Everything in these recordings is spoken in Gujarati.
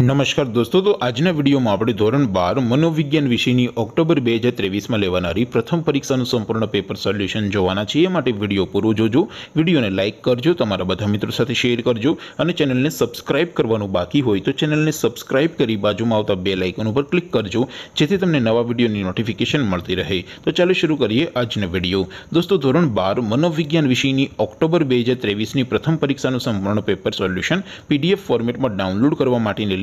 નમસ્કાર દોસ્તો તો આજના વિડીયોમાં આપણે ધોરણ બાર મનોવિજ્ઞાન વિષયની ઓક્ટોબર બે હજાર ત્રેવીસમાં લેવાનારી પ્રથમ પરીક્ષાનું સંપૂર્ણ પેપર સોલ્યુશન જોવાના છીએ એ માટે વિડીયો પૂરો જોજો વિડીયોને લાઇક કરજો તમારા બધા મિત્રો સાથે શેર કરજો અને ચેનલને સબસ્ક્રાઇબ કરવાનું બાકી હોય તો ચેનલને સબસ્ક્રાઇબ કરી બાજુમાં આવતા બે લાઇકન ઉપર ક્લિક કરજો જેથી તમને નવા વિડીયોની નોટિફિકેશન મળતી રહે તો ચાલો શરૂ કરીએ આજનો વિડીયો દોસ્તો ધોરણ બાર મનોવિજ્ઞાન વિષયની ઓક્ટોબર બે હજાર ત્રેવીસની પ્રથમ પરીક્ષાનું સંપૂર્ણ પેપર સોલ્યુશન પીડીએફ ફોર્મેટમાં ડાઉનલોડ કરવા માટેની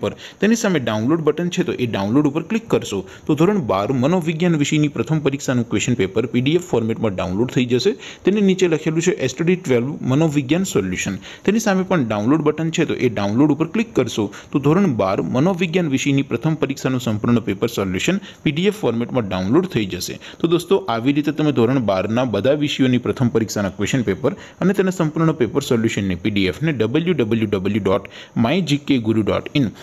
ઉપર તેની સામે ડાઉનલોડ બટન છે તો એ ડાઉનલોડ ઉપર ક્લિક કરશો તો ધોરણ બાર મનોવિજ્ઞાન વિષયની પ્રથમ પરીક્ષાનું ક્વેશ્ચન પેપર પીડીએફ ફોર્મેટમાં ડાઉનલોડ થઈ જશે તેની નીચે લખેલું છે એસટડી ટ્વેલ્વ મનોવિજ્ઞાન સોલ્યુશન તેની સામે પણ ડાઉનલોડ બટન છે તો એ ડાઉનલોડ ઉપર ક્લિક કરશો તો ધોરણ બાર મનોવિજ્ઞાન વિષયની પ્રથમ પરીક્ષાનું સંપૂર્ણ પેપર સોલ્યુશન પીડીએફ ફોર્મેટમાં ડાઉનલોડ થઈ જશે તો દોસ્તો આવી રીતે તમે ધોરણ બારના બધા વિષયોની પ્રથમ પરીક્ષાના ક્વેશ્ચન પેપર અને તેના સંપૂર્ણ પેપર સોલ્યુશનની પીડીએફને W W W dot my GK guru dot in